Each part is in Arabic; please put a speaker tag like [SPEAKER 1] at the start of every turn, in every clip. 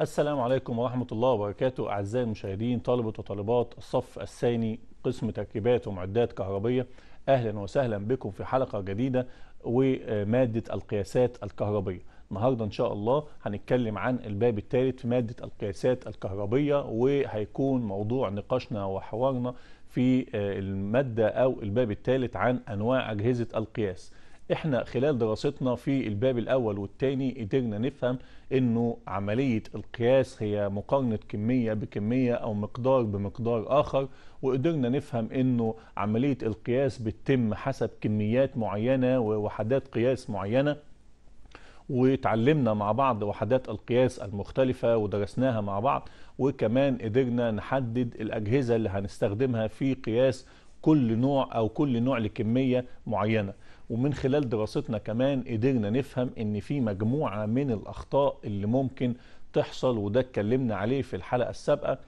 [SPEAKER 1] السلام عليكم ورحمة الله وبركاته أعزائي المشاهدين طالبة وطالبات الصف الثاني قسم تركيبات ومعدات كهربية أهلا وسهلا بكم في حلقة جديدة ومادة القياسات الكهربية النهاردة إن شاء الله هنتكلم عن الباب الثالث في مادة القياسات الكهربية وهيكون موضوع نقاشنا وحوارنا في آه، المادة أو الباب الثالث عن أنواع أجهزة القياس احنا خلال دراستنا في الباب الاول والثاني قدرنا نفهم انه عمليه القياس هي مقارنه كميه بكميه او مقدار بمقدار اخر وقدرنا نفهم انه عمليه القياس بتتم حسب كميات معينه ووحدات قياس معينه وتعلمنا مع بعض وحدات القياس المختلفة ودرسناها مع بعض وكمان قدرنا نحدد الأجهزة اللي هنستخدمها في قياس كل نوع أو كل نوع لكمية معينة ومن خلال دراستنا كمان قدرنا نفهم ان في مجموعه من الاخطاء اللي ممكن تحصل وده اتكلمنا عليه في الحلقه السابقه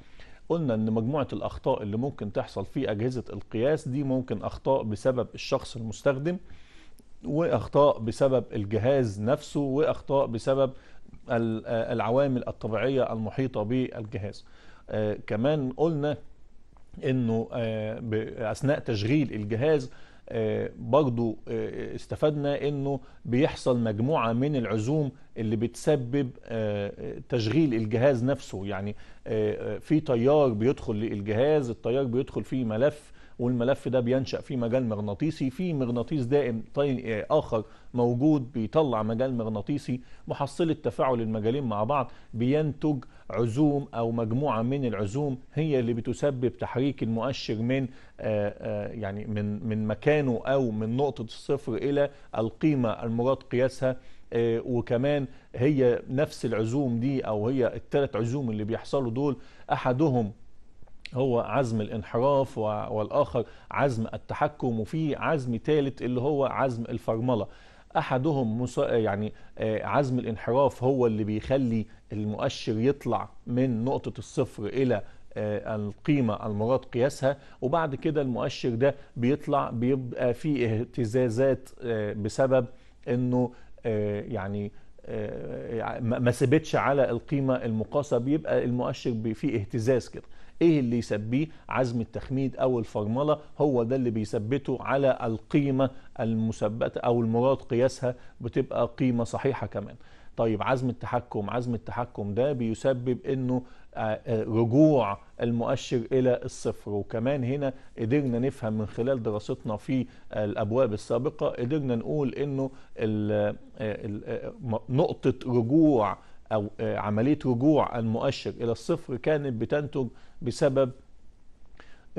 [SPEAKER 1] قلنا ان مجموعه الاخطاء اللي ممكن تحصل في اجهزه القياس دي ممكن اخطاء بسبب الشخص المستخدم واخطاء بسبب الجهاز نفسه واخطاء بسبب العوامل الطبيعيه المحيطه بالجهاز آه كمان قلنا انه آه، اثناء تشغيل الجهاز آه، برضو آه، استفدنا انه بيحصل مجموعة من العزوم اللي بتسبب تشغيل الجهاز نفسه يعني في تيار بيدخل للجهاز التيار بيدخل فيه ملف والملف ده بينشأ في مجال مغناطيسي في مغناطيس دائم آخر موجود بيطلع مجال مغناطيسي محصلة تفاعل المجالين مع بعض بينتج عزوم أو مجموعة من العزوم هي اللي بتسبب تحريك المؤشر من آه، آه، يعني من من مكانه أو من نقطة الصفر إلى القيمة المراد قياسها آه، وكمان هي نفس العزوم دي أو هي الثلاث عزوم اللي بيحصلوا دول أحدهم هو عزم الانحراف والآخر عزم التحكم وفي عزم ثالث اللي هو عزم الفرملة احدهم يعني آه، عزم الانحراف هو اللي بيخلي المؤشر يطلع من نقطه الصفر الى آه، القيمه المراد قياسها وبعد كده المؤشر ده بيطلع بيبقى فيه اهتزازات آه، بسبب انه يعني،, يعني ما سبتش على القيمه المقاسه بيبقى المؤشر فيه اهتزاز كده ايه اللي يسبيه عزم التخميد او الفرمله هو ده اللي بيثبته على القيمه المثبته او المراد قياسها بتبقى قيمه صحيحه كمان طيب عزم التحكم عزم التحكم ده بيسبب انه آه، آه، رجوع المؤشر الى الصفر وكمان هنا قدرنا نفهم من خلال دراستنا في الابواب السابقه قدرنا نقول انه آه، نقطه رجوع أو آه، عملية رجوع المؤشر إلى الصفر كانت بتنتج بسبب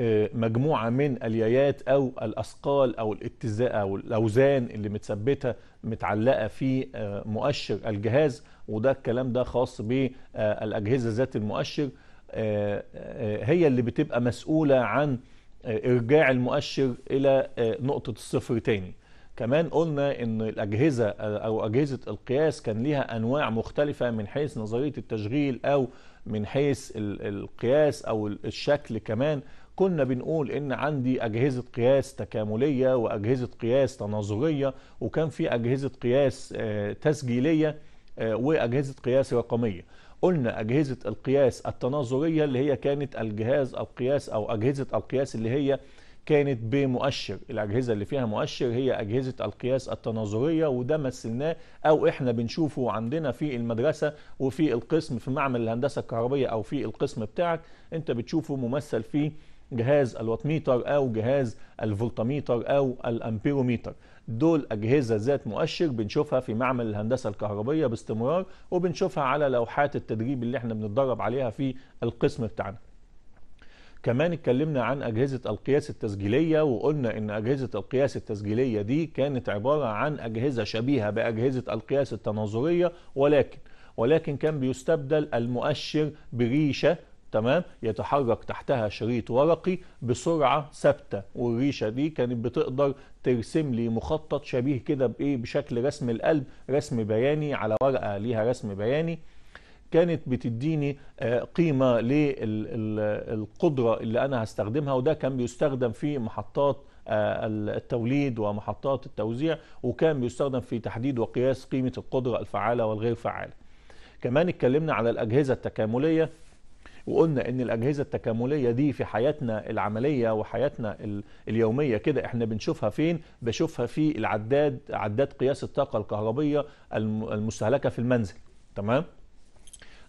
[SPEAKER 1] آه، مجموعة من اليايات أو الأثقال أو الاتزاء أو الأوزان اللي متثبتة متعلقة في آه، مؤشر الجهاز وده الكلام ده خاص بالأجهزة ذات المؤشر هي اللي بتبقى مسؤولة عن إرجاع المؤشر إلى نقطة الصفر تاني كمان قلنا ان الاجهزه او اجهزه القياس كان ليها انواع مختلفه من حيث نظريه التشغيل او من حيث القياس او الشكل كمان كنا بنقول ان عندي اجهزه قياس تكامليه واجهزه قياس تناظريه وكان في اجهزه قياس آه، تسجيليه آه، واجهزه قياس رقميه قلنا اجهزه القياس التناظريه اللي هي كانت الجهاز القياس او اجهزه القياس اللي هي كانت بمؤشر الأجهزة اللي فيها مؤشر هي أجهزة القياس التناظرية وده مثلناه أو إحنا بنشوفه عندنا في المدرسة وفي القسم في معمل الهندسة الكهربية أو في القسم بتاعك أنت بتشوفه ممثل في جهاز الواتميتر او جهاز الفولتميتر او الامبيروميتر دول اجهزه ذات مؤشر بنشوفها في معمل الهندسه الكهربيه باستمرار وبنشوفها على لوحات التدريب اللي احنا بنتدرب عليها في القسم بتاعنا كمان اتكلمنا عن أجهزة القياس التسجيلية وقلنا إن أجهزة القياس التسجيلية دي كانت عبارة عن أجهزة شبيهة بأجهزة القياس التناظرية ولكن ولكن كان بيستبدل المؤشر بريشة تمام يتحرك تحتها شريط ورقي بسرعة ثابتة والريشة دي كانت بتقدر ترسم لي مخطط شبيه كده بإيه بشكل رسم القلب رسم بياني على ورقة ليها رسم بياني كانت بتديني آه، قيمة للقدرة اللي أنا هستخدمها وده كان بيستخدم في محطات آه، التوليد ومحطات التوزيع وكان بيستخدم في تحديد وقياس قيمة القدرة الفعالة والغير فعالة كمان اتكلمنا على الأجهزة التكاملية وقلنا ان الاجهزه التكامليه دي في حياتنا العمليه وحياتنا اليوميه كده احنا بنشوفها فين بشوفها في العداد عداد قياس الطاقه الكهربيه المستهلكه في المنزل تمام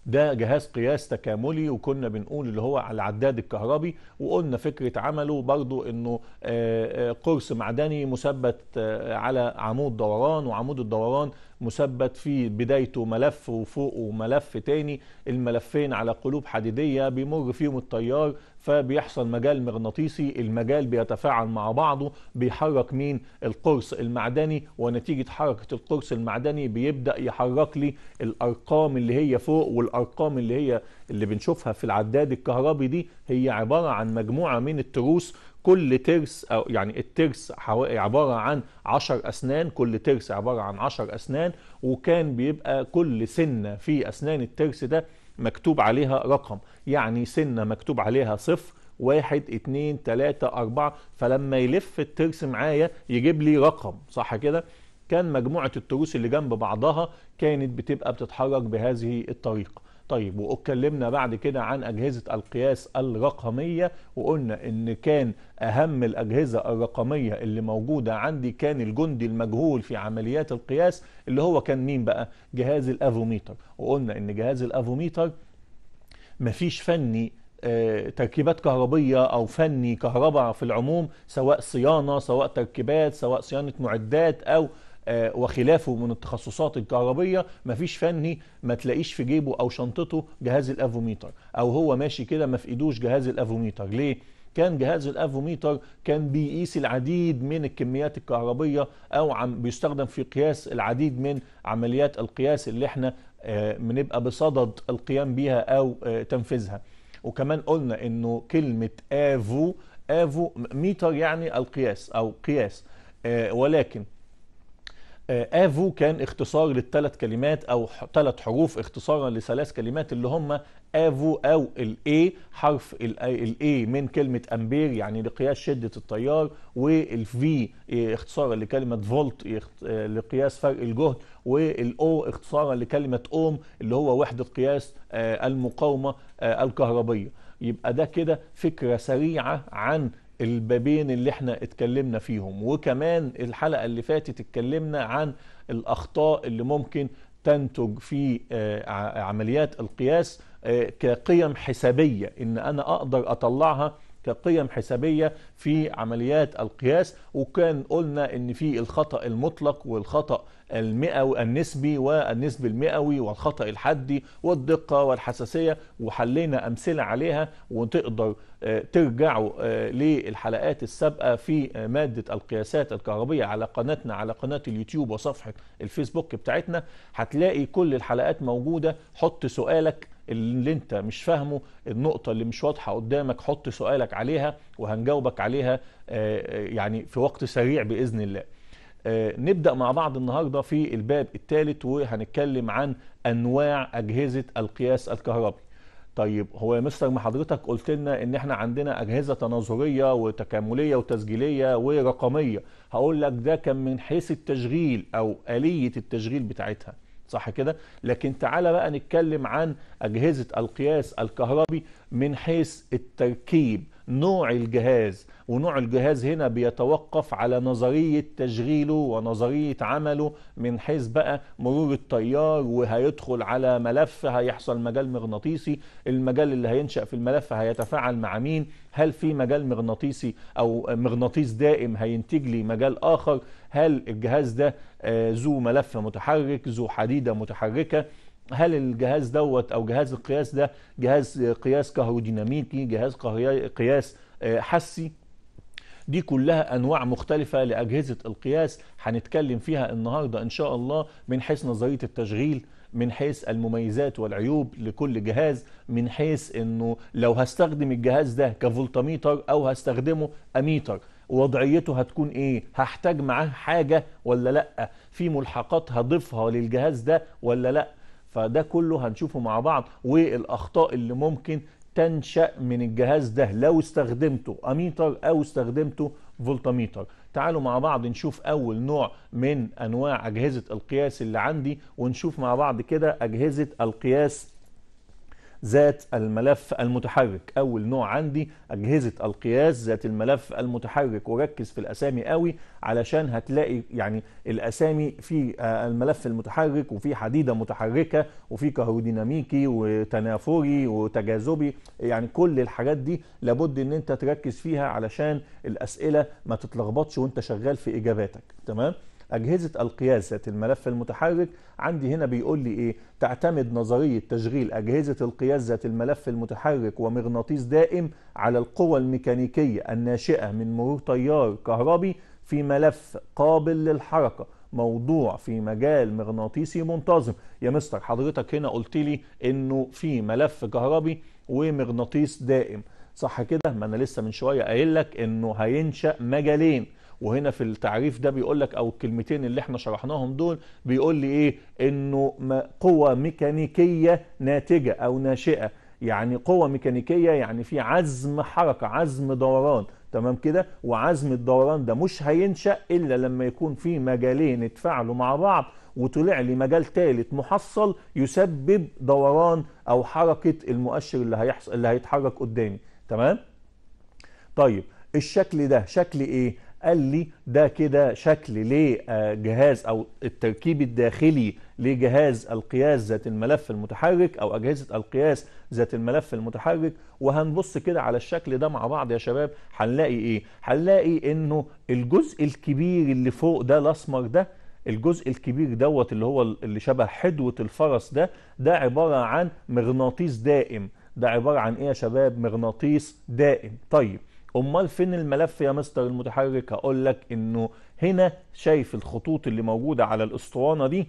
[SPEAKER 1] ده جهاز قياس تكاملي وكنا بنقول اللي هو على العداد الكهربي وقلنا فكرة عمله برضو انه آه، آه، قرص معدني مثبت آه، على عمود دوران وعمود الدوران مثبت في بدايته ملف وفوقه ملف تاني الملفين على قلوب حديدية بيمر فيهم التيار فبيحصل مجال مغناطيسي المجال بيتفاعل مع بعضه بيحرك مين القرص المعدني ونتيجة حركة القرص المعدني بيبدأ يحرك لي الأرقام اللي هي فوق والأرقام اللي هي اللي بنشوفها في العداد الكهربي دي هي عبارة عن مجموعة من التروس كل ترس أو يعني الترس عبارة عن 10 أسنان كل ترس عبارة عن 10 أسنان وكان بيبقى كل سنة في أسنان الترس ده مكتوب عليها رقم يعني سنة مكتوب عليها صفر واحد اتنين تلاتة أربعة فلما يلف الترس معايا يجيب لي رقم صح كده؟ كان مجموعة التروس اللي جنب بعضها كانت بتبقى بتتحرك بهذه الطريقة طيب واتكلمنا بعد كده عن أجهزة القياس الرقمية وقلنا إن كان أهم الأجهزة الرقمية اللي موجودة عندي كان الجندي المجهول في عمليات القياس اللي هو كان مين بقى؟ جهاز الأفوميتر وقلنا إن جهاز الأفوميتر مفيش فني آه، تركيبات كهربية أو فني كهرباء في العموم سواء صيانة سواء تركيبات سواء صيانة معدات أو آه، وخلافه من التخصصات الكهربيه مفيش فني ما تلاقيش في جيبه او شنطته جهاز الافوميتر او هو ماشي كده ما في ايدوش جهاز الافوميتر ليه كان جهاز الافوميتر كان بيقيس العديد من الكميات الكهربيه او عم بيستخدم في قياس العديد من عمليات القياس اللي احنا آه، بنبقى بصدد القيام بيها او آه، تنفيذها وكمان قلنا انه كلمه افو افو ميتر يعني القياس او قياس ولكن افو آه، آه، كان اختصار للثلاث كلمات او ثلاث حروف اختصارا لثلاث كلمات اللي هم افو او الاي حرف الاي من كلمه امبير يعني لقياس شده التيار والفي آه، اختصارا لكلمه فولت لقياس فرق الجهد والاو اختصارا لكلمه اوم اللي هو وحده قياس المقاومه الكهربيه يبقى ده كده فكره سريعه عن البابين اللي احنا اتكلمنا فيهم وكمان الحلقة اللي فاتت اتكلمنا عن الأخطاء اللي ممكن تنتج في آه، عمليات القياس آه، كقيم حسابية إن أنا أقدر أطلعها كقيم حسابية في عمليات القياس وكان قلنا ان في الخطأ المطلق والخطأ المئوي النسبي والنسبي المئوي والخطأ الحدي والدقة والحساسية وحلينا أمثلة عليها وتقدر آه، ترجعوا آه، للحلقات السابقة في آه، مادة القياسات الكهربية على قناتنا على قناة اليوتيوب وصفحة الفيسبوك بتاعتنا هتلاقي كل الحلقات موجودة حط سؤالك اللي انت مش فاهمه النقطة اللي مش واضحة قدامك حط سؤالك عليها وهنجاوبك عليها آه، آه، يعني في وقت سريع بإذن الله آه، نبدأ مع بعض النهاردة في الباب الثالث وهنتكلم عن أنواع أجهزة القياس الكهربي طيب هو يا مستر ما حضرتك قلت لنا ان احنا عندنا اجهزه تناظريه وتكامليه وتسجيليه ورقميه هقول لك ده كان من حيث التشغيل او اليه التشغيل بتاعتها صح كده لكن تعالى بقى نتكلم عن أجهزة القياس الكهربي من حيث التركيب نوع الجهاز ونوع الجهاز هنا بيتوقف على نظرية تشغيله ونظرية عمله من حيث بقى مرور التيار وهيدخل على ملف هيحصل مجال مغناطيسي المجال اللي هينشأ في الملف هيتفاعل مع مين هل في مجال مغناطيسي أو مغناطيس دائم هينتج لي مجال آخر هل الجهاز ده آه، ذو ملف متحرك ذو حديدة متحركة هل الجهاز دوت او جهاز القياس ده جهاز قياس كهروديناميكي جهاز قياس آه، حسي دي كلها انواع مختلفه لاجهزه القياس هنتكلم فيها النهارده ان شاء الله من حيث نظريه التشغيل من حيث المميزات والعيوب لكل جهاز من حيث انه لو هستخدم الجهاز ده كفولتميتر او هستخدمه اميتر وضعيته هتكون ايه هحتاج معاه حاجه ولا لا في ملحقات هضيفها للجهاز ده ولا لا فده كله هنشوفه مع بعض والاخطاء اللي ممكن تنشأ من الجهاز ده لو استخدمته اميتر او استخدمته فولتاميتر تعالوا مع بعض نشوف اول نوع من انواع اجهزة القياس اللي عندي ونشوف مع بعض كده اجهزة القياس ذات الملف المتحرك اول نوع عندي اجهزه القياس ذات الملف المتحرك وركز في الاسامي قوي علشان هتلاقي يعني الاسامي في آه، الملف المتحرك وفي حديده متحركه وفي كهروديناميكي وتنافري وتجاذبي يعني كل الحاجات دي لابد ان انت تركز فيها علشان الاسئله ما تتلخبطش وانت شغال في اجاباتك تمام أجهزة القياس ذات الملف المتحرك عندي هنا بيقول لي إيه تعتمد نظرية تشغيل أجهزة القياس ذات الملف المتحرك ومغناطيس دائم على القوى الميكانيكية الناشئة من مرور تيار كهربي في ملف قابل للحركة موضوع في مجال مغناطيسي منتظم يا مستر حضرتك هنا قلت لي انه في ملف كهربي ومغناطيس دائم صح كده ما انا لسه من شويه قايل لك انه هينشا مجالين وهنا في التعريف ده بيقول لك او الكلمتين اللي احنا شرحناهم دول بيقول لي ايه انه قوة ميكانيكية ناتجة او ناشئة يعني قوة ميكانيكية يعني في عزم حركة عزم دوران تمام كده وعزم الدوران ده مش هينشأ إلا لما يكون في مجالين اتفاعلوا مع بعض وطلع لي مجال ثالث محصل يسبب دوران أو حركة المؤشر اللي هيحصل اللي هيتحرك قدامي تمام طيب الشكل ده شكل ايه قال لي ده كده شكل لجهاز او التركيب الداخلي لجهاز القياس ذات الملف المتحرك او اجهزه القياس ذات الملف المتحرك وهنبص كده على الشكل ده مع بعض يا شباب هنلاقي ايه هنلاقي انه الجزء الكبير اللي فوق ده الاسمر ده الجزء الكبير دوت اللي هو اللي شبه حدوه الفرس ده ده عباره عن مغناطيس دائم ده عباره عن ايه يا شباب مغناطيس دائم طيب امال فين الملف يا مستر المتحرك هقول لك انه هنا شايف الخطوط اللي موجوده على الاسطوانه دي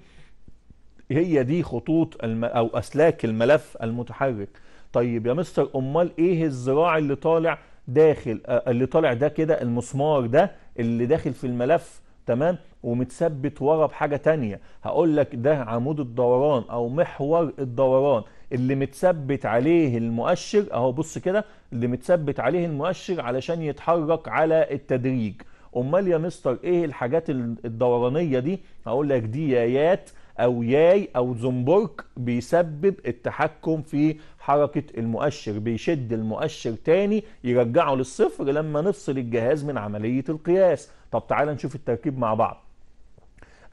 [SPEAKER 1] هي دي خطوط الم... او اسلاك الملف المتحرك طيب يا مستر امال ايه الذراع اللي طالع داخل آه، اللي طالع ده كده المسمار ده اللي داخل في الملف تمام ومتثبت ورا بحاجه تانية هقول لك ده عمود الدوران او محور الدوران اللي متثبت عليه المؤشر اهو بص كده اللي متثبت عليه المؤشر علشان يتحرك على التدريج امال يا مستر ايه الحاجات الدورانيه دي هقول لك دي يايات او ياي او زنبرك بيسبب التحكم في حركه المؤشر بيشد المؤشر تاني يرجعه للصفر لما نفصل الجهاز من عمليه القياس طب تعال نشوف التركيب مع بعض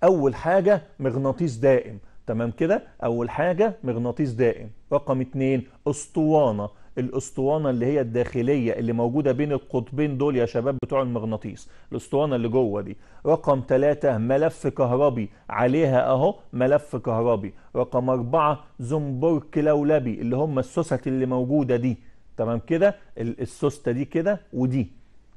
[SPEAKER 1] اول حاجه مغناطيس دائم تمام كده اول حاجة مغناطيس دائم رقم اتنين اسطوانة الاسطوانه اللي هي الداخليه اللي موجوده بين القطبين دول يا شباب بتوع المغناطيس الاسطوانه اللي جوه دي رقم ثلاثة ملف كهربي عليها اهو ملف كهربي رقم أربعة زنبرك لولبي اللي هم السوست اللي موجوده دي تمام كده السوسته دي كده ودي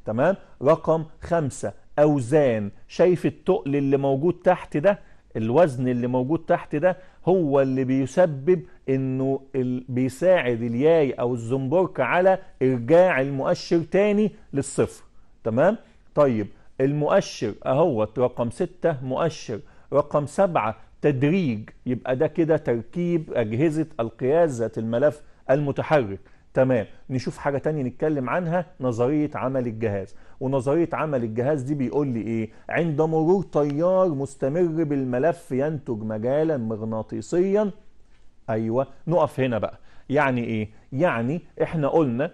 [SPEAKER 1] تمام رقم خمسة اوزان شايف التقل اللي موجود تحت ده الوزن اللي موجود تحت ده هو اللي بيسبب انه بيساعد الياي او الزنبرك على ارجاع المؤشر تاني للصفر تمام طيب المؤشر اهوت رقم ستة مؤشر رقم سبعة تدريج يبقى ده كده تركيب اجهزة القياس ذات الملف المتحرك تمام نشوف حاجة تانية نتكلم عنها نظرية عمل الجهاز ونظرية عمل الجهاز دي بيقول لي ايه عند مرور تيار مستمر بالملف ينتج مجالا مغناطيسيا ايوه نقف هنا بقى يعني ايه يعني احنا قلنا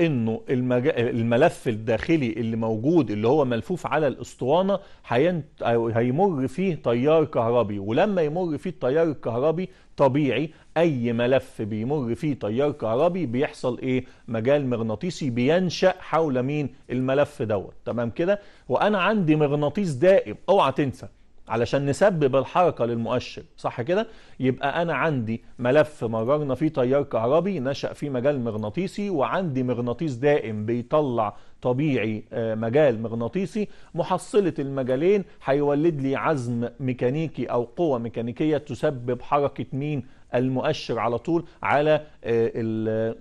[SPEAKER 1] انه المج... الملف الداخلي اللي موجود اللي هو ملفوف على الاسطوانه هين... هيمر فيه تيار كهربي ولما يمر فيه التيار الكهربي طبيعي اي ملف بيمر فيه تيار كهربي بيحصل ايه مجال مغناطيسي بينشا حول مين الملف دوت تمام كده وانا عندي مغناطيس دائم اوعى تنسى علشان نسبب الحركه للمؤشر صح كده يبقى انا عندي ملف مررنا فيه تيار كهربي نشا في مجال مغناطيسي وعندي مغناطيس دائم بيطلع طبيعي آه، مجال مغناطيسي محصله المجالين هيولد لي عزم ميكانيكي او قوه ميكانيكيه تسبب حركه مين المؤشر على طول على آه، آه، آه،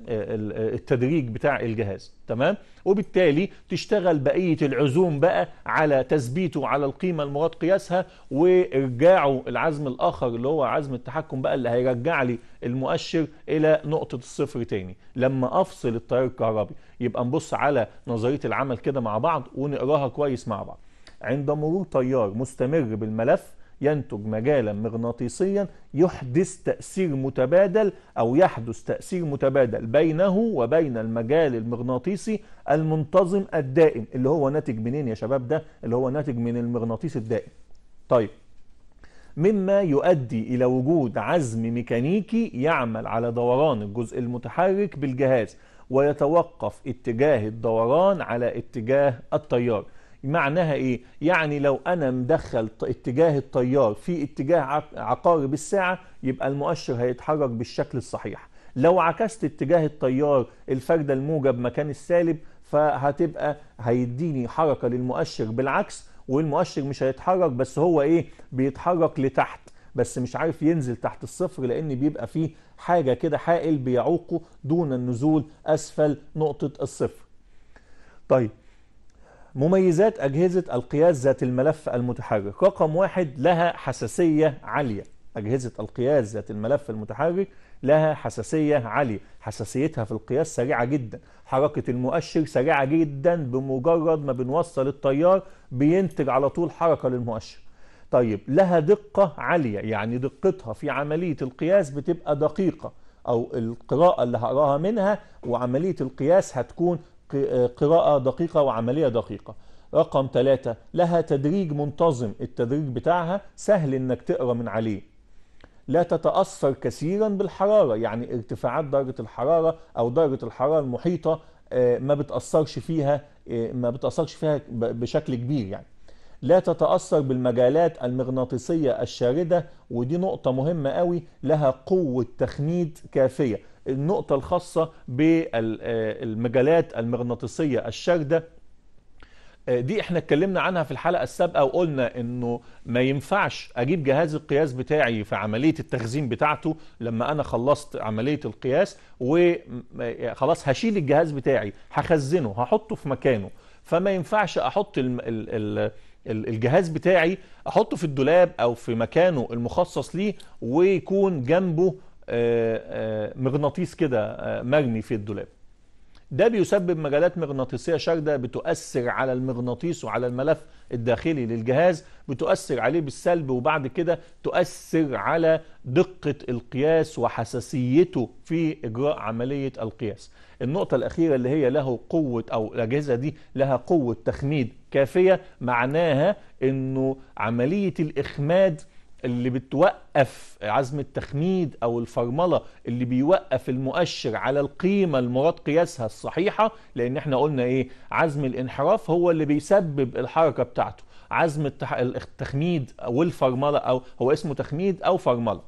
[SPEAKER 1] التدريج بتاع الجهاز تمام وبالتالي تشتغل بقية العزوم بقى على تثبيته على القيمة المراد قياسها وارجاعه العزم الآخر اللي هو عزم التحكم بقى اللي هيرجع لي المؤشر إلى نقطة الصفر تاني لما أفصل التيار الكهربي يبقى نبص على نظرية العمل كده مع بعض ونقراها كويس مع بعض عند مرور تيار مستمر بالملف ينتج مجالا مغناطيسيا يحدث تأثير متبادل أو يحدث تأثير متبادل بينه وبين المجال المغناطيسي المنتظم الدائم اللي هو ناتج منين يا شباب ده اللي هو ناتج من المغناطيس الدائم طيب مما يؤدي إلى وجود عزم ميكانيكي يعمل على دوران الجزء المتحرك بالجهاز ويتوقف اتجاه الدوران على اتجاه التيار معناها ايه يعني لو انا مدخل اتجاه التيار في اتجاه عقارب الساعه يبقى المؤشر هيتحرك بالشكل الصحيح لو عكست اتجاه التيار الفرده الموجب مكان السالب فهتبقى هيديني حركه للمؤشر بالعكس والمؤشر مش هيتحرك بس هو ايه بيتحرك لتحت بس مش عارف ينزل تحت الصفر لان بيبقى فيه حاجه كده حائل بيعوقه دون النزول اسفل نقطه الصفر طيب مميزات أجهزة القياس ذات الملف المتحرك رقم واحد لها حساسية عالية أجهزة القياس ذات الملف المتحرك لها حساسية عالية حساسيتها في القياس سريعة جدا حركة المؤشر سريعة جدا بمجرد ما بنوصل التيار بينتج على طول حركة للمؤشر طيب لها دقة عالية يعني دقتها في عملية القياس بتبقى دقيقة أو القراءة اللي هقراها منها وعملية القياس هتكون قراءة دقيقة وعملية دقيقة رقم ثلاثة لها تدريج منتظم التدريج بتاعها سهل انك تقرأ من عليه لا تتأثر كثيرا بالحرارة يعني ارتفاعات درجة الحرارة او درجة الحرارة المحيطة آه، ما بتأثرش فيها آه، ما بتأثرش فيها بشكل كبير يعني لا تتأثر بالمجالات المغناطيسية الشاردة ودي نقطة مهمة قوي لها قوة تخميد كافية النقطة الخاصة بالمجالات المغناطيسية الشاردة آه، دي احنا اتكلمنا عنها في الحلقة السابقة وقلنا انه ما ينفعش اجيب جهاز القياس بتاعي في عملية التخزين بتاعته لما انا خلصت عملية القياس وخلاص هشيل الجهاز بتاعي هخزنه هحطه في مكانه فما ينفعش احط ال ال ال الجهاز بتاعي احطه في الدولاب او في مكانه المخصص ليه ويكون جنبه آه، آه، مغناطيس كده آه، مرمي في الدولاب ده بيسبب مجالات مغناطيسية شاردة بتؤثر على المغناطيس وعلى الملف الداخلي للجهاز بتؤثر عليه بالسلب وبعد كده تؤثر على دقة القياس وحساسيته في إجراء عملية القياس النقطة الأخيرة اللي هي له قوة أو الأجهزة دي لها قوة تخميد كافية معناها أنه عملية الإخماد اللي بتوقف عزم التخميد او الفرمله اللي بيوقف المؤشر على القيمه المراد قياسها الصحيحه لان احنا قلنا ايه عزم الانحراف هو اللي بيسبب الحركه بتاعته عزم التخميد والفرمله او هو اسمه تخميد او فرمله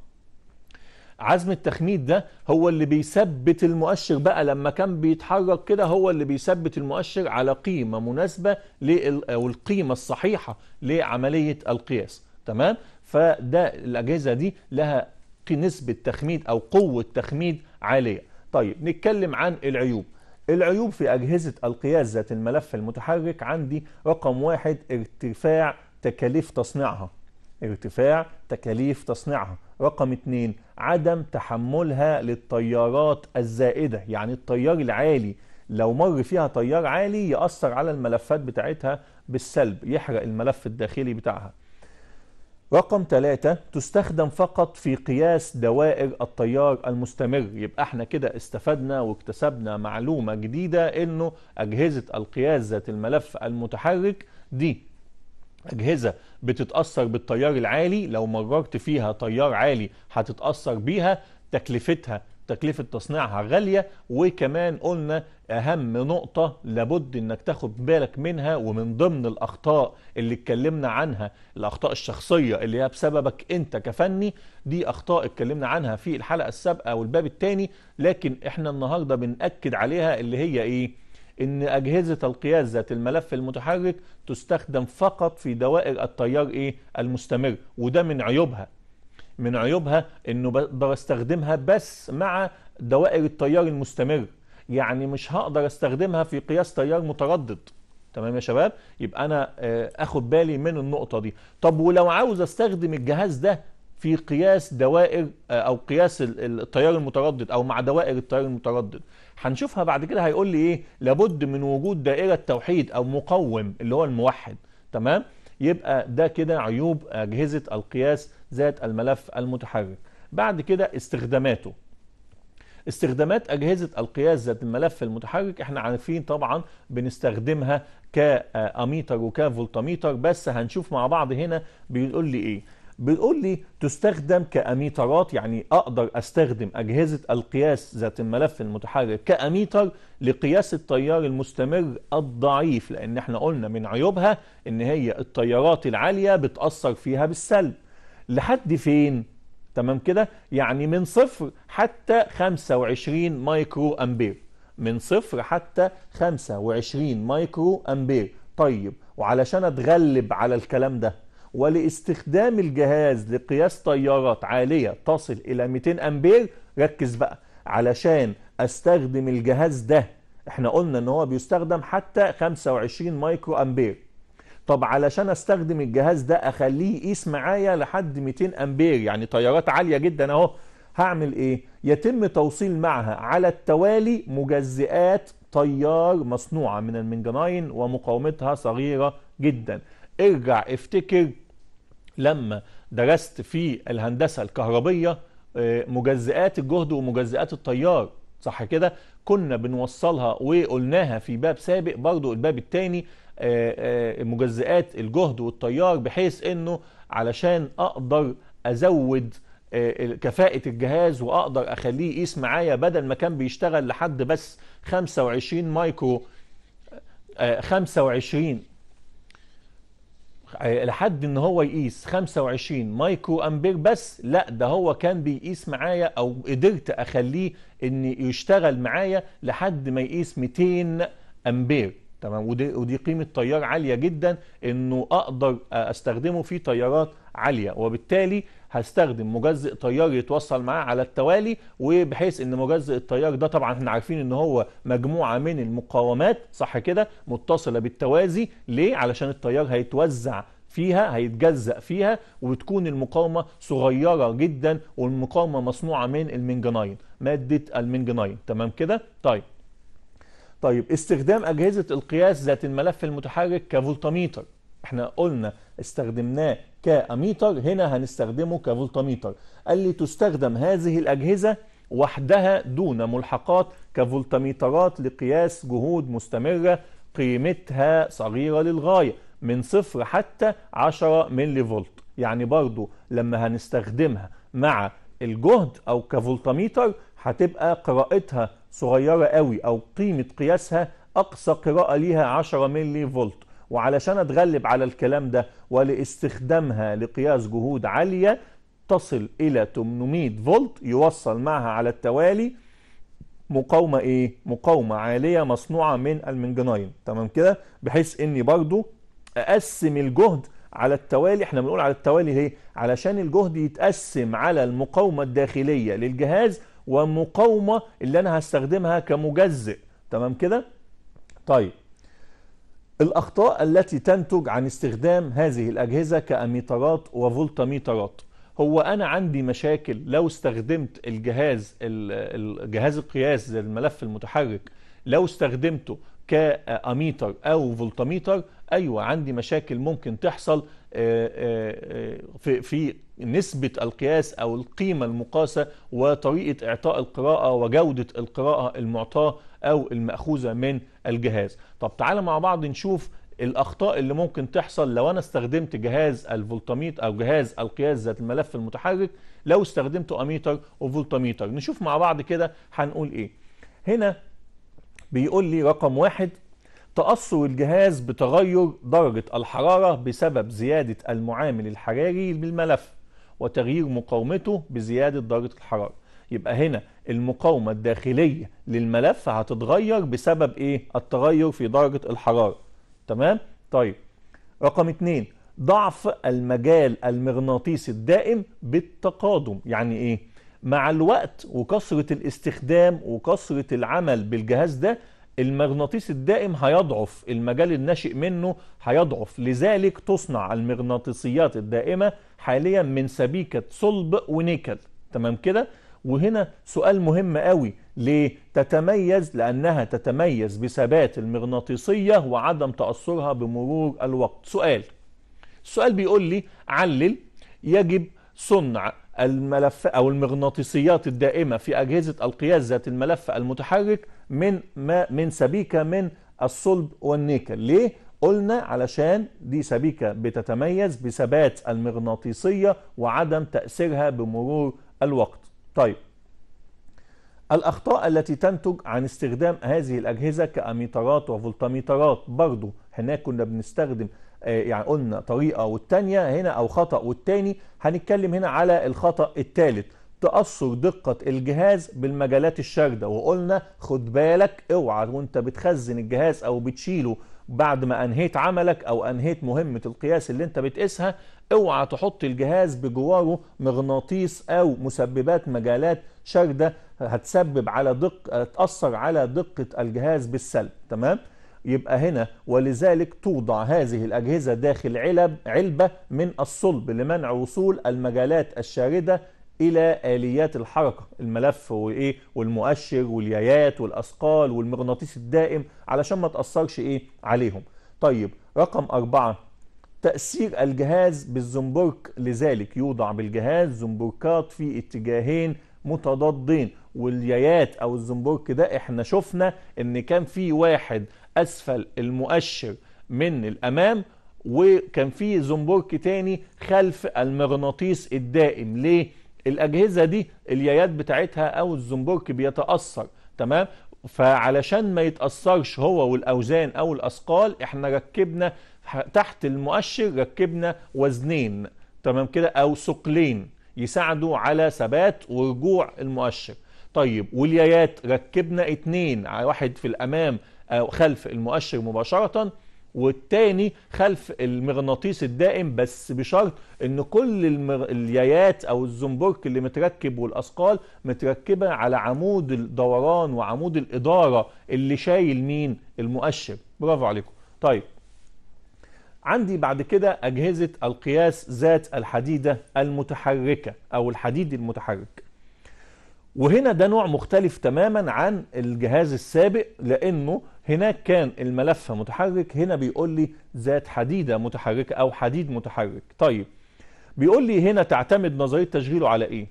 [SPEAKER 1] عزم التخميد ده هو اللي بيثبت المؤشر بقى لما كان بيتحرك كده هو اللي بيثبت المؤشر على قيمة مناسبة لل... أو القيمة الصحيحة لعملية القياس تمام فده الأجهزة دي لها نسبة تخميد أو قوة تخميد عالية طيب نتكلم عن العيوب العيوب في أجهزة القياس ذات الملف المتحرك عندي رقم واحد ارتفاع تكاليف تصنيعها ارتفاع تكاليف تصنيعها رقم اتنين عدم تحملها للتيارات الزائدة يعني التيار العالي لو مر فيها تيار عالي يأثر على الملفات بتاعتها بالسلب يحرق الملف الداخلي بتاعها رقم ثلاثة تستخدم فقط في قياس دوائر التيار المستمر يبقى احنا كده استفدنا واكتسبنا معلومة جديدة انه اجهزة القياس ذات الملف المتحرك دي أجهزة بتتأثر بالتيار العالي لو مررت فيها تيار عالي هتتأثر بيها تكلفتها تكلفة تصنيعها غالية وكمان قلنا أهم نقطة لابد أنك تاخد بالك منها ومن ضمن الأخطاء اللي اتكلمنا عنها الأخطاء الشخصية اللي هي بسببك أنت كفني دي أخطاء اتكلمنا عنها في الحلقة السابقة والباب الثاني لكن إحنا النهاردة بنأكد عليها اللي هي إيه؟ ان اجهزه القياس ذات الملف المتحرك تستخدم فقط في دوائر التيار ايه المستمر وده من عيوبها من عيوبها انه بستخدمها بس مع دوائر التيار المستمر يعني مش هقدر استخدمها في قياس تيار متردد تمام يا شباب يبقى انا آه، اخد بالي من النقطه دي طب ولو عاوز استخدم الجهاز ده في قياس دوائر آه، او قياس التيار المتردد او مع دوائر التيار المتردد هنشوفها بعد كده هيقول لي ايه لابد من وجود دائره توحيد او مقوم اللي هو الموحد تمام يبقى ده كده عيوب أجهزة القياس ذات الملف المتحرك بعد كده استخداماته استخدامات أجهزة القياس ذات الملف المتحرك احنا عارفين طبعا بنستخدمها كأميتر وكفولتميتر بس هنشوف مع بعض هنا بيقول لي ايه بيقول لي تستخدم كأميترات يعني أقدر أستخدم أجهزة القياس ذات الملف المتحرك كأميتر لقياس التيار المستمر الضعيف لأن احنا قلنا من عيوبها إن هي التيارات العالية بتأثر فيها بالسلب لحد فين؟ تمام كده؟ يعني من صفر حتى 25 مايكرو أمبير من صفر حتى 25 مايكرو أمبير طيب وعلشان أتغلب على الكلام ده ولاستخدام الجهاز لقياس تيارات عالية تصل إلى 200 أمبير ركز بقى علشان أستخدم الجهاز ده احنا قلنا ان هو بيستخدم حتى 25 مايكرو أمبير طب علشان استخدم الجهاز ده اخليه يقيس معايا لحد 200 امبير يعني تيارات عاليه جدا اهو هعمل ايه يتم توصيل معها على التوالي مجزئات تيار مصنوعه من المنجناين ومقاومتها صغيره جدا ارجع افتكر لما درست في الهندسة الكهربية آه، مجزئات الجهد ومجزئات التيار صح كده كنا بنوصلها وقلناها في باب سابق برضو الباب الثاني آه، آه، مجزئات الجهد والتيار بحيث انه علشان اقدر ازود كفاءة الجهاز واقدر اخليه يقيس معايا بدل ما كان بيشتغل لحد بس 25 مايكرو 25 لحد ان هو يقيس 25 مايكرو امبير بس لا ده هو كان بيقيس معايا او قدرت اخليه ان يشتغل معايا لحد ما يقيس 200 امبير تمام ودي ودي قيمه تيار عاليه جدا انه اقدر استخدمه في تيارات عاليه وبالتالي هستخدم مجزئ تيار يتوصل معاه على التوالي وبحيث ان مجزئ التيار ده طبعا احنا عارفين ان هو مجموعه من المقاومات صح كده متصله بالتوازي ليه علشان التيار هيتوزع فيها هيتجزأ فيها وبتكون المقاومة صغيرة جدا والمقاومة مصنوعة من المنجناين مادة المنجناين تمام كده؟ طيب طيب استخدام أجهزة القياس ذات الملف المتحرك كفولتميتر احنا قلنا استخدمناه كأميتر هنا هنستخدمه كفولتاميتر قال لي تستخدم هذه الأجهزة وحدها دون ملحقات كفولتاميترات لقياس جهود مستمرة قيمتها صغيرة للغاية من صفر حتى 10 ملي فولت يعني برضو لما هنستخدمها مع الجهد أو كفولتاميتر هتبقى قراءتها صغيرة قوي أو قيمة قياسها أقصى قراءة ليها 10 ملي فولت وعلشان اتغلب على الكلام ده ولاستخدامها لقياس جهود عالية تصل الى 800 فولت يوصل معها على التوالي مقاومة ايه؟ مقاومة عالية مصنوعة من المنجناين تمام كده؟ بحيث اني برضو اقسم الجهد على التوالي احنا بنقول على التوالي ليه؟ علشان الجهد يتقسم على المقاومة الداخلية للجهاز والمقاومة اللي انا هستخدمها كمجزئ تمام كده؟ طيب الأخطاء التي تنتج عن استخدام هذه الأجهزة كأميترات وفولتاميترات هو أنا عندي مشاكل لو استخدمت الجهاز الجهاز القياس زي الملف المتحرك لو استخدمته كأميتر أو فولتاميتر أيوة عندي مشاكل ممكن تحصل آه، آه، آه، في في نسبة القياس أو القيمة المقاسة وطريقة إعطاء القراءة وجودة القراءة المعطاة أو المأخوذة من الجهاز طب تعالى مع بعض نشوف الأخطاء اللي ممكن تحصل لو أنا استخدمت جهاز الفولتاميت أو جهاز القياس ذات الملف المتحرك لو استخدمت أميتر وفولتاميتر نشوف مع بعض كده هنقول إيه هنا بيقول لي رقم واحد تأثر الجهاز بتغير درجة الحرارة بسبب زيادة المعامل الحراري بالملف وتغيير مقاومته بزيادة درجة الحرارة يبقى هنا المقاومة الداخلية للملف هتتغير بسبب ايه التغير في درجة الحرارة تمام طيب رقم اتنين ضعف المجال المغناطيسي الدائم بالتقادم يعني ايه مع الوقت وكثرة الاستخدام وكثرة العمل بالجهاز ده المغناطيس الدائم هيضعف المجال الناشئ منه هيضعف لذلك تصنع المغناطيسيات الدائمة حاليا من سبيكة صلب ونيكل تمام كده وهنا سؤال مهم قوي ليه تتميز لأنها تتميز بثبات المغناطيسية وعدم تأثرها بمرور الوقت سؤال السؤال بيقول لي علل يجب صنع الملف أو المغناطيسيات الدائمة في أجهزة القياس ذات الملف المتحرك من ما من سبيكة من الصلب والنيكل ليه؟ قلنا علشان دي سبيكة بتتميز بثبات المغناطيسية وعدم تأثيرها بمرور الوقت طيب الأخطاء التي تنتج عن استخدام هذه الأجهزة كأميترات وفولتاميترات برضو هناك كنا بنستخدم آه، يعني قلنا طريقه والتانيه هنا او خطا والتاني هنتكلم هنا على الخطا الثالث تاثر دقه الجهاز بالمجالات الشارده وقلنا خد بالك اوعى وانت بتخزن الجهاز او بتشيله بعد ما انهيت عملك او انهيت مهمه القياس اللي انت بتقيسها اوعى تحط الجهاز بجواره مغناطيس او مسببات مجالات شارده هتسبب على دقه تاثر على دقه الجهاز بالسلب تمام يبقى هنا ولذلك توضع هذه الأجهزة داخل علب علبة من الصلب لمنع وصول المجالات الشاردة إلى آليات الحركة الملف وإيه والمؤشر واليايات والأثقال والمغناطيس الدائم علشان ما تأثرش إيه عليهم طيب رقم أربعة تأثير الجهاز بالزنبرك لذلك يوضع بالجهاز زنبركات في اتجاهين متضادين واليايات او الزنبرك ده احنا شفنا ان كان في واحد اسفل المؤشر من الامام وكان في زنبرك تاني خلف المغناطيس الدائم ليه الاجهزه دي اليايات بتاعتها او الزنبرك بيتاثر تمام فعلشان ما يتاثرش هو والاوزان او الاثقال احنا ركبنا تحت المؤشر ركبنا وزنين تمام كده او ثقلين يساعدوا على ثبات ورجوع المؤشر طيب واليايات ركبنا اتنين واحد في الامام آه، خلف المؤشر مباشرة والتاني خلف المغناطيس الدائم بس بشرط ان كل المغ... اليايات او الزنبرك اللي متركب والاثقال متركبه على عمود الدوران وعمود الاداره اللي شايل مين المؤشر برافو عليكم طيب عندي بعد كده اجهزه القياس ذات الحديده المتحركه او الحديد المتحرك وهنا ده نوع مختلف تماما عن الجهاز السابق لانه هناك كان الملف متحرك هنا بيقول لي ذات حديده متحركه او حديد متحرك طيب بيقول لي هنا تعتمد نظريه تشغيله على ايه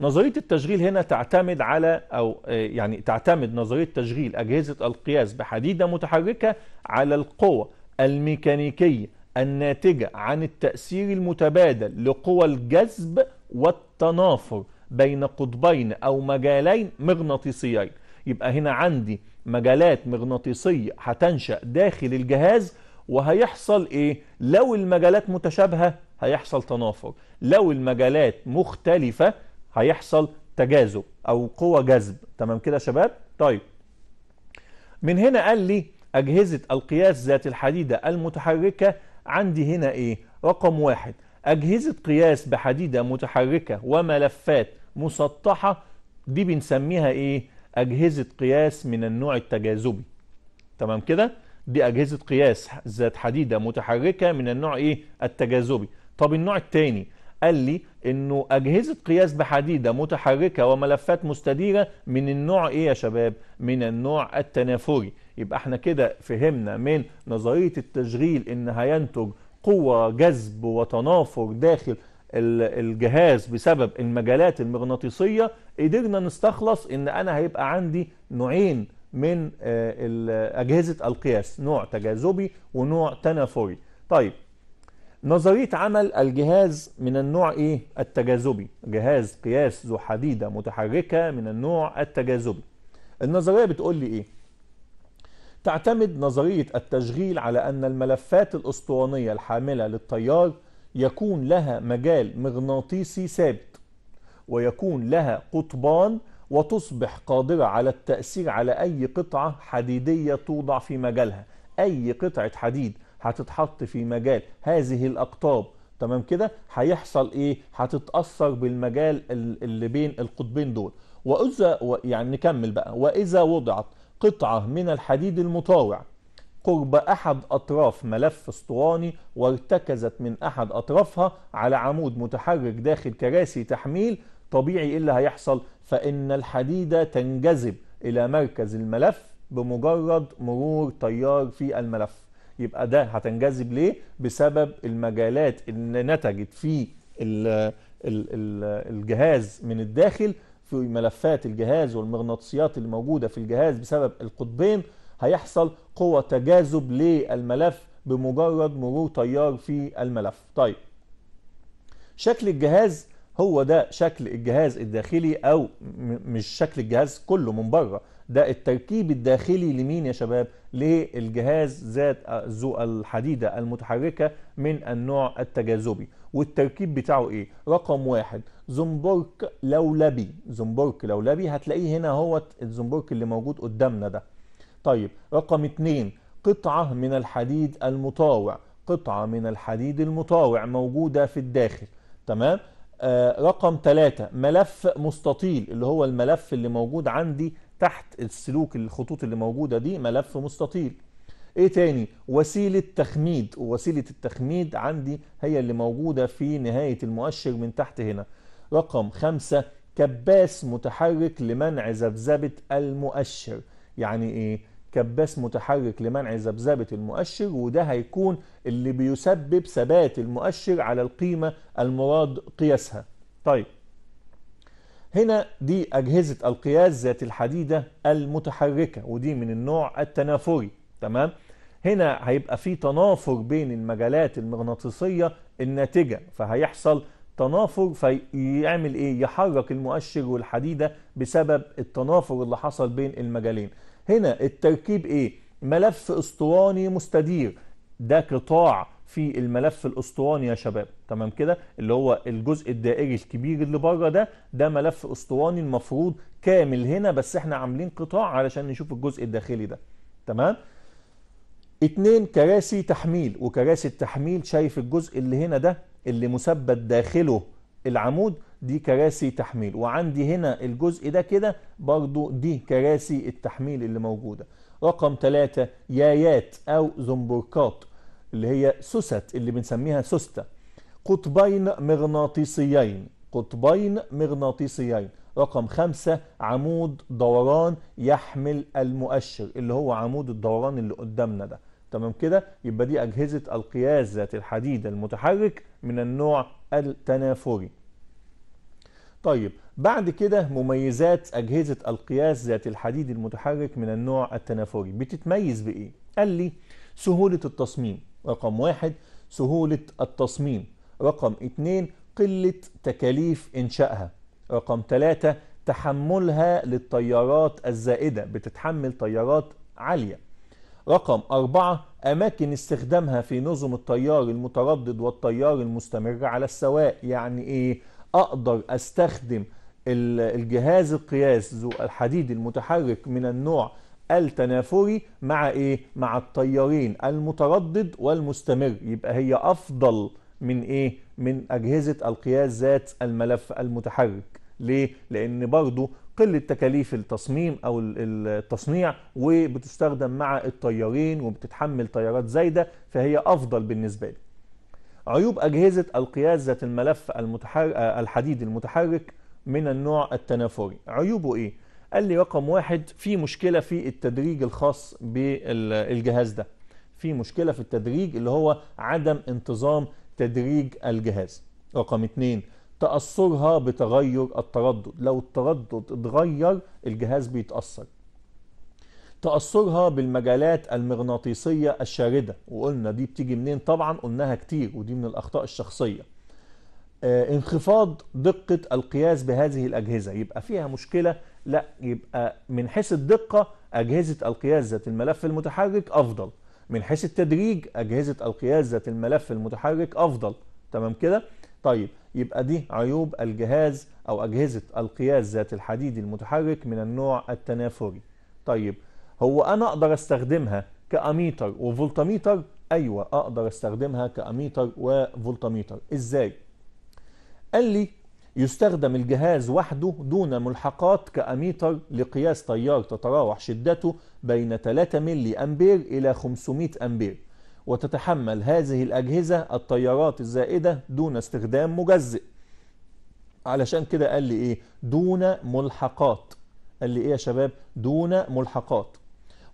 [SPEAKER 1] نظريه التشغيل هنا تعتمد على او آه، يعني تعتمد نظريه تشغيل اجهزه القياس بحديده متحركه على القوى الميكانيكيه الناتجه عن التاثير المتبادل لقوى الجذب والتنافر بين قطبين أو مجالين مغناطيسيين يبقى هنا عندي مجالات مغناطيسية هتنشأ داخل الجهاز وهيحصل إيه؟ لو المجالات متشابهة هيحصل تنافر لو المجالات مختلفة هيحصل تجاذب أو قوة جذب تمام كده يا شباب؟ طيب من هنا قال لي أجهزة القياس ذات الحديدة المتحركة عندي هنا إيه؟ رقم واحد أجهزة قياس بحديدة متحركة وملفات مسطحة دي بنسميها إيه؟ أجهزة قياس من النوع التجاذبي تمام كده؟ دي أجهزة قياس ذات حديدة متحركة من النوع إيه؟ التجاذبي طب النوع التاني قال لي انه اجهزه قياس بحديده متحركه وملفات مستديره من النوع ايه يا شباب من النوع التنافري يبقى احنا كده فهمنا من نظريه التشغيل ان هينتج قوة جذب وتنافر داخل الجهاز بسبب المجالات المغناطيسية قدرنا نستخلص ان انا هيبقى عندي نوعين من آه، اجهزة القياس نوع تجاذبي ونوع تنافري طيب نظرية عمل الجهاز من النوع ايه التجاذبي جهاز قياس ذو حديدة متحركة من النوع التجاذبي النظرية بتقول لي ايه تعتمد نظرية التشغيل على أن الملفات الأسطوانية الحاملة للتيار يكون لها مجال مغناطيسي ثابت ويكون لها قطبان وتصبح قادرة على التأثير على أي قطعة حديدية توضع في مجالها أي قطعة حديد هتتحط في مجال هذه الأقطاب تمام كده هيحصل ايه هتتاثر بالمجال اللي بين القطبين دول واذا يعني نكمل بقى واذا وضعت قطعة من الحديد المطاوع قرب أحد أطراف ملف اسطواني وارتكزت من أحد أطرافها على عمود متحرك داخل كراسي تحميل طبيعي إيه اللي هيحصل فإن الحديدة تنجذب إلى مركز الملف بمجرد مرور تيار في الملف يبقى ده هتنجذب ليه بسبب المجالات اللي نتجت في الجهاز من الداخل في ملفات الجهاز والمغناطيسيات اللي موجودة في الجهاز بسبب القطبين هيحصل قوة تجاذب للملف بمجرد مرور تيار في الملف طيب شكل الجهاز هو ده شكل الجهاز الداخلي او مش شكل الجهاز كله من بره ده التركيب الداخلي لمين يا شباب للجهاز ذات ذو الحديدة المتحركة من النوع التجاذبي والتركيب بتاعه ايه رقم واحد زنبرك لولبي زنبرك لولبي هتلاقيه هنا هو الزنبرك اللي موجود قدامنا ده طيب رقم اتنين قطعة من الحديد المطاوع قطعة من الحديد المطاوع موجودة في الداخل تمام آه رقم ثلاثة ملف مستطيل اللي هو الملف اللي موجود عندي تحت السلوك الخطوط اللي موجودة دي ملف مستطيل ايه تاني وسيلة تخميد وسيلة التخميد عندي هي اللي موجودة في نهاية المؤشر من تحت هنا رقم خمسة كباس متحرك لمنع ذبذبة المؤشر يعني ايه كباس متحرك لمنع ذبذبة المؤشر وده هيكون اللي بيسبب ثبات المؤشر على القيمة المراد قياسها طيب هنا دي أجهزة القياس ذات الحديدة المتحركة ودي من النوع التنافري تمام هنا هيبقى في تنافر بين المجالات المغناطيسية الناتجة فهيحصل تنافر فيعمل ايه يحرك المؤشر والحديدة بسبب التنافر اللي حصل بين المجالين هنا التركيب ايه ملف اسطواني مستدير ده قطاع في الملف الاسطواني يا شباب تمام كده اللي هو الجزء الدائري الكبير اللي بره ده ده ملف اسطواني المفروض كامل هنا بس احنا عاملين قطاع علشان نشوف الجزء الداخلي ده تمام اتنين كراسي تحميل وكراسي التحميل شايف الجزء اللي هنا ده اللي مثبت داخله العمود دي كراسي تحميل وعندي هنا الجزء ده كده برضو دي كراسي التحميل اللي موجودة رقم ثلاثة يايات أو زنبركات اللي هي سوست اللي بنسميها سوسته قطبين مغناطيسيين قطبين مغناطيسيين رقم خمسة عمود دوران يحمل المؤشر اللي هو عمود الدوران اللي قدامنا ده تمام كده يبقى دي أجهزة القياس ذات الحديد المتحرك من النوع التنافري طيب بعد كده مميزات أجهزة القياس ذات الحديد المتحرك من النوع التنافري بتتميز بإيه؟ قال لي سهولة التصميم رقم واحد سهولة التصميم رقم اتنين قلة تكاليف إنشائها رقم ثلاثة تحملها للتيارات الزائدة بتتحمل تيارات عالية رقم أربعة أماكن استخدامها في نظم التيار المتردد والتيار المستمر على السواء يعني إيه؟ أقدر أستخدم الجهاز القياس ذو الحديد المتحرك من النوع التنافري مع إيه؟ مع التيارين المتردد والمستمر يبقى هي أفضل من إيه؟ من أجهزة القياس ذات الملف المتحرك ليه؟ لأن برضو قله تكاليف التصميم او التصنيع وبتستخدم مع الطيارين وبتتحمل طيارات زايده فهي افضل بالنسبه لي. عيوب اجهزه القياس ذات الملف المتحرك آه، الحديد المتحرك من النوع التنافري، عيوبه ايه؟ قال لي رقم واحد في مشكله في التدريج الخاص بالجهاز ده. في مشكله في التدريج اللي هو عدم انتظام تدريج الجهاز. رقم اثنين تأثرها بتغير التردد لو التردد اتغير الجهاز بيتأثر تأثرها بالمجالات المغناطيسية الشاردة وقلنا دي بتيجي منين طبعا قلناها كتير ودي من الأخطاء الشخصية آه انخفاض دقة القياس بهذه الأجهزة يبقى فيها مشكلة لا يبقى من حيث الدقة أجهزة القياس ذات الملف المتحرك أفضل من حيث التدريج أجهزة القياس ذات الملف المتحرك أفضل تمام كده طيب يبقى دي عيوب الجهاز أو أجهزة القياس ذات الحديد المتحرك من النوع التنافري طيب هو أنا أقدر أستخدمها كأميتر وفولتاميتر أيوة أقدر أستخدمها كأميتر وفولتاميتر إزاي؟ قال لي يستخدم الجهاز وحده دون ملحقات كأميتر لقياس تيار تتراوح شدته بين 3 ملي أمبير إلى 500 أمبير وتتحمل هذه الأجهزة التيارات الزائدة دون استخدام مجزئ علشان كده قال لي إيه دون ملحقات قال لي إيه يا شباب دون ملحقات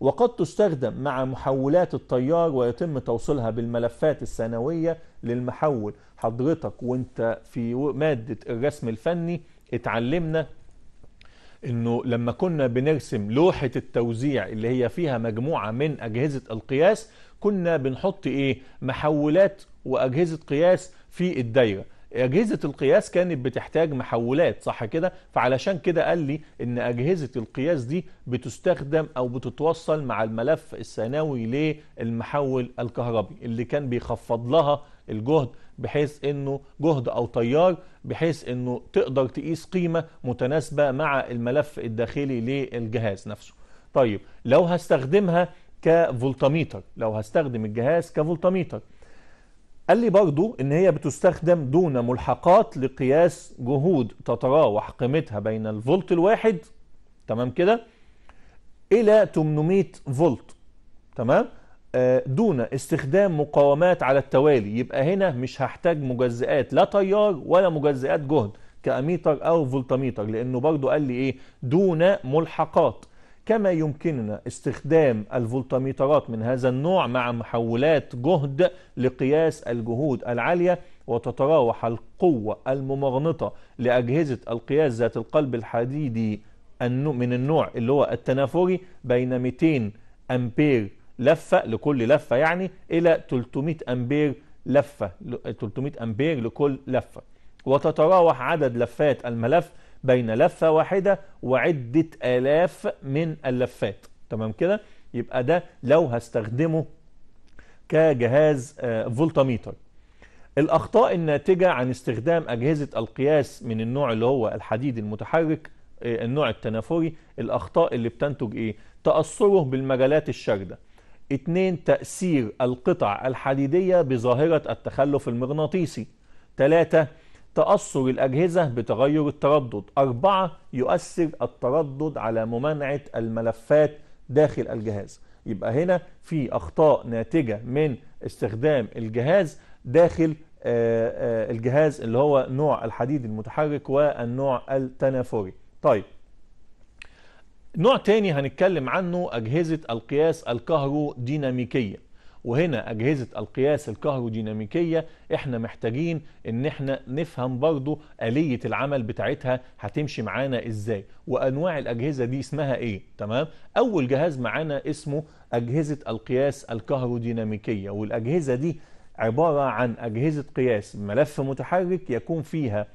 [SPEAKER 1] وقد تستخدم مع محولات التيار ويتم توصيلها بالملفات الثانوية للمحول حضرتك وانت في مادة الرسم الفني اتعلمنا انه لما كنا بنرسم لوحة التوزيع اللي هي فيها مجموعة من اجهزة القياس كنا بنحط ايه محولات واجهزة قياس في الدايرة أجهزة القياس كانت بتحتاج محولات صح كده فعلشان كده قال لي إن أجهزة القياس دي بتستخدم أو بتتوصل مع الملف الثانوي للمحول الكهربي اللي كان بيخفض لها الجهد بحيث انه جهد او تيار بحيث انه تقدر تقيس قيمه متناسبه مع الملف الداخلي للجهاز نفسه طيب لو هستخدمها كفولتاميتر لو هستخدم الجهاز كفولتاميتر قال لي برضو ان هي بتستخدم دون ملحقات لقياس جهود تتراوح قيمتها بين الفولت الواحد تمام كده الى 800 فولت تمام آه، دون استخدام مقاومات على التوالي يبقى هنا مش هحتاج مجزئات لا تيار ولا مجزئات جهد كأميتر أو فولتميتر لأنه برضو قال لي إيه دون ملحقات كما يمكننا استخدام الفولتميترات من هذا النوع مع محولات جهد لقياس الجهود العالية وتتراوح القوة الممغنطة لأجهزة القياس ذات القلب الحديدي من النوع اللي هو التنافري بين 200 أمبير لفة لكل لفة يعني إلى 300 أمبير لفة 300 أمبير لكل لفة وتتراوح عدد لفات الملف بين لفة واحدة وعدة آلاف من اللفات تمام كده يبقى ده لو هستخدمه كجهاز آه، فولتاميتر الأخطاء الناتجة عن استخدام أجهزة القياس من النوع اللي هو الحديد المتحرك آه، النوع التنافري الأخطاء اللي بتنتج إيه؟ تأثره بالمجالات الشاردة اثنين تأثير القطع الحديدية بظاهرة التخلف المغناطيسي ثلاثة تأثر الأجهزة بتغير التردد أربعة يؤثر التردد على ممانعة الملفات داخل الجهاز يبقى هنا في أخطاء ناتجة من استخدام الجهاز داخل آه، آه، الجهاز اللي هو نوع الحديد المتحرك والنوع التنافري طيب نوع تاني هنتكلم عنه أجهزة القياس الكهروديناميكية وهنا أجهزة القياس الكهروديناميكية احنا محتاجين ان احنا نفهم برضو آلية العمل بتاعتها هتمشي معانا ازاي وأنواع الأجهزة دي اسمها ايه تمام أول جهاز معانا اسمه أجهزة القياس الكهروديناميكية والأجهزة دي عبارة عن أجهزة قياس ملف متحرك يكون فيها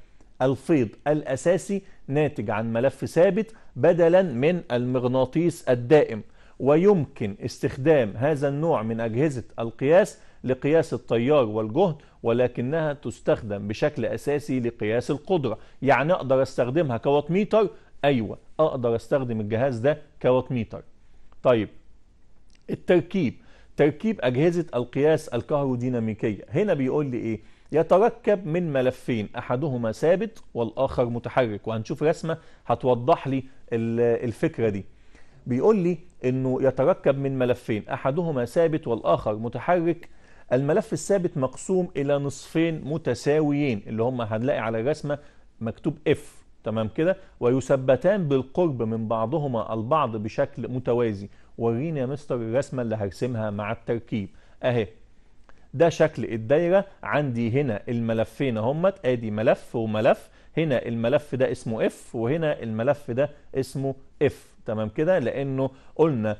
[SPEAKER 1] الفيض الأساسي ناتج عن ملف ثابت بدلا من المغناطيس الدائم ويمكن استخدام هذا النوع من أجهزة القياس لقياس التيار والجهد ولكنها تستخدم بشكل أساسي لقياس القدرة يعني أقدر أستخدمها كواتميتر أيوة أقدر أستخدم الجهاز ده كواتميتر طيب التركيب تركيب أجهزة القياس الكهروديناميكية هنا بيقول لي إيه يتركب من ملفين احدهما ثابت والاخر متحرك وهنشوف رسمه هتوضح لي الفكره دي بيقول لي انه يتركب من ملفين احدهما ثابت والاخر متحرك الملف الثابت مقسوم الى نصفين متساويين اللي هم هنلاقي على الرسمه مكتوب اف تمام كده ويثبتان بالقرب من بعضهما البعض بشكل متوازي وريني يا مستر الرسمه اللي هرسمها مع التركيب اهي ده شكل الدايرة عندي هنا الملفين اهمت ادي ملف وملف هنا الملف ده اسمه اف وهنا الملف ده اسمه اف تمام كده لانه قلنا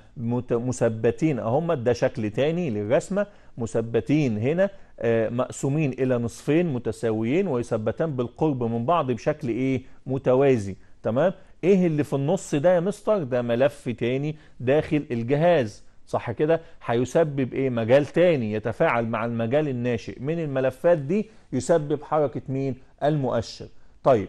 [SPEAKER 1] مثبتين اهمت ده شكل تاني للرسمه مثبتين هنا آه، مقسومين الى نصفين متساويين ويثبتان بالقرب من بعض بشكل ايه متوازي تمام ايه اللي في النص ده يا مستر ده ملف تاني داخل الجهاز صح كده هيسبب ايه مجال تاني يتفاعل مع المجال الناشئ من الملفات دي يسبب حركة مين المؤشر طيب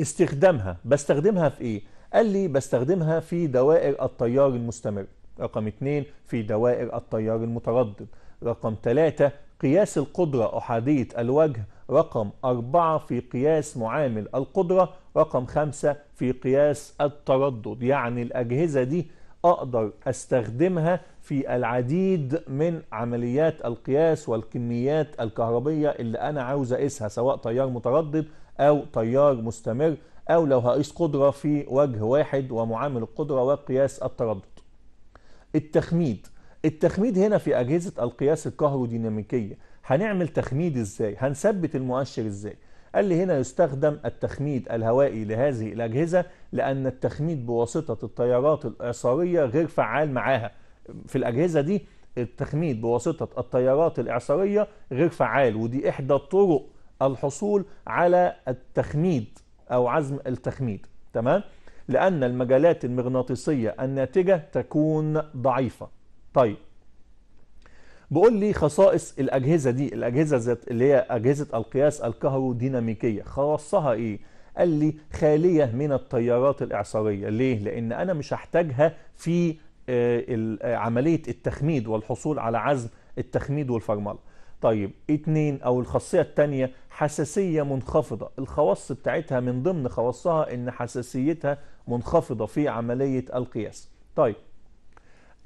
[SPEAKER 1] استخدامها بستخدمها في ايه قال لي بستخدمها في دوائر التيار المستمر رقم اتنين في دوائر التيار المتردد رقم تلاتة قياس القدرة أحادية الوجه رقم أربعة في قياس معامل القدرة رقم خمسة في قياس التردد يعني الأجهزة دي أقدر أستخدمها في العديد من عمليات القياس والكميات الكهربية اللي أنا عاوز أقيسها سواء تيار متردد أو تيار مستمر أو لو هقيس قدرة في وجه واحد ومعامل القدرة وقياس التردد التخميد التخميد هنا في أجهزة القياس الكهروديناميكية هنعمل تخميد إزاي هنثبت المؤشر إزاي قال لي هنا يستخدم التخميد الهوائي لهذه الأجهزة لأن التخميد بواسطة التيارات الإعصارية غير فعال معاها في الأجهزة دي التخميد بواسطة التيارات الإعصارية غير فعال ودي إحدى الطرق الحصول على التخميد أو عزم التخميد تمام؟ لأن المجالات المغناطيسية الناتجة تكون ضعيفة طيب بقول لي خصائص الاجهزه دي الاجهزه ذات اللي هي اجهزه القياس الكهروديناميكيه خاصها ايه قال لي خاليه من التيارات الاعصاريه ليه لان انا مش هحتاجها في آه، آه، عمليه التخميد والحصول على عزم التخميد والفرمله طيب اتنين او الخاصيه التانية حساسيه منخفضه الخواص بتاعتها من ضمن خواصها ان حساسيتها منخفضه في عمليه القياس طيب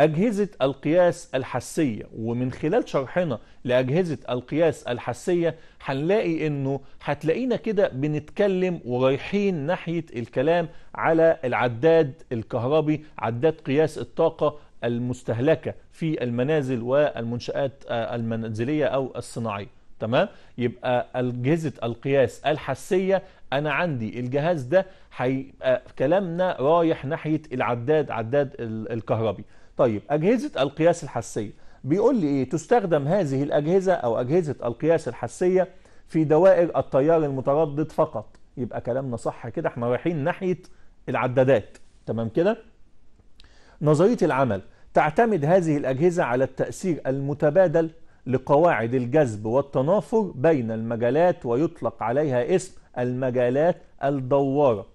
[SPEAKER 1] أجهزة القياس الحسية ومن خلال شرحنا لأجهزة القياس الحسية هنلاقي إنه هتلاقينا كده بنتكلم ورايحين ناحية الكلام على العداد الكهربي عداد قياس الطاقة المستهلكة في المنازل والمنشآت آه، المنزلية أو الصناعية تمام يبقى أجهزة القياس الحسية أنا عندي الجهاز ده هيبقى آه، كلامنا رايح ناحية العداد عداد الكهربي طيب أجهزة القياس الحسية بيقول لي إيه تستخدم هذه الأجهزة أو أجهزة القياس الحسية في دوائر التيار المتردد فقط يبقى كلامنا صح كده احنا رايحين ناحية العدادات تمام كده نظرية العمل تعتمد هذه الأجهزة على التأثير المتبادل لقواعد الجذب والتنافر بين المجالات ويطلق عليها اسم المجالات الدوارة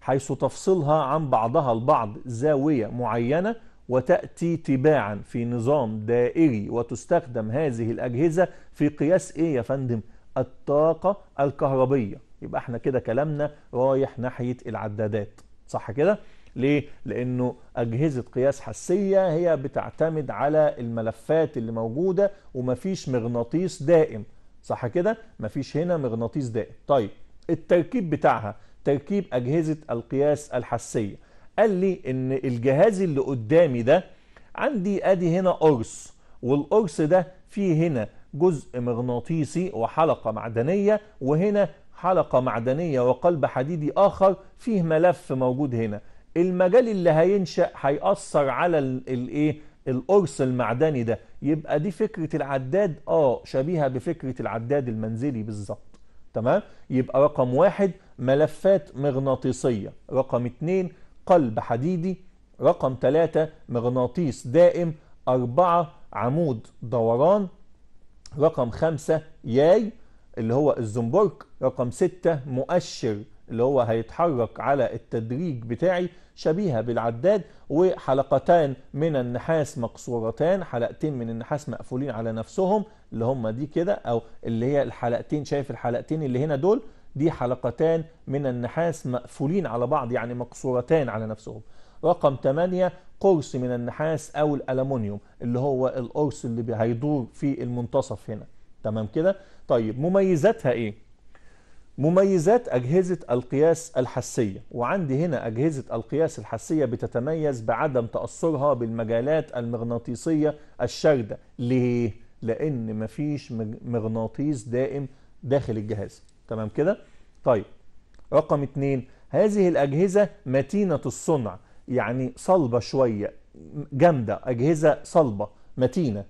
[SPEAKER 1] حيث تفصلها عن بعضها البعض زاوية معينة وتأتي تباعا في نظام دائري وتستخدم هذه الأجهزة في قياس إيه يا فندم؟ الطاقة الكهربية يبقى احنا كده كلامنا رايح ناحية العدادات صح كده؟ ليه؟ لأنه أجهزة قياس حسية هي بتعتمد على الملفات اللي موجودة ومفيش مغناطيس دائم صح كده؟ مفيش هنا مغناطيس دائم طيب التركيب بتاعها تركيب أجهزة القياس الحسية قال لي ان الجهاز اللي قدامي ده عندي ادي هنا قرص والقرص ده فيه هنا جزء مغناطيسي وحلقة معدنية وهنا حلقة معدنية وقلب حديدي آخر فيه ملف موجود هنا المجال اللي هينشأ هيأثر على الايه القرص المعدني ده يبقى دي فكرة العداد اه شبيهة بفكرة العداد المنزلي بالظبط تمام يبقى رقم واحد ملفات مغناطيسية رقم اتنين قلب حديدي رقم ثلاثة مغناطيس دائم أربعة عمود دوران رقم خمسة ياي اللي هو الزنبرك رقم ستة مؤشر اللي هو هيتحرك على التدريج بتاعي شبيهة بالعداد وحلقتان من النحاس مقصورتان حلقتين من النحاس مقفولين على نفسهم اللي هم دي كده أو اللي هي الحلقتين شايف الحلقتين اللي هنا دول دي حلقتان من النحاس مقفولين على بعض يعني مقصورتان على نفسهم رقم 8 قرص من النحاس أو الألمونيوم اللي هو القرص اللي هيدور في المنتصف هنا تمام كده طيب مميزاتها إيه مميزات أجهزة القياس الحسية وعندي هنا أجهزة القياس الحسية بتتميز بعدم تأثرها بالمجالات المغناطيسية الشاردة ليه؟ لأن مفيش مغناطيس دائم داخل الجهاز تمام كده طيب رقم اتنين هذه الأجهزة متينة الصنع يعني صلبة شوية جامدة أجهزة صلبة متينة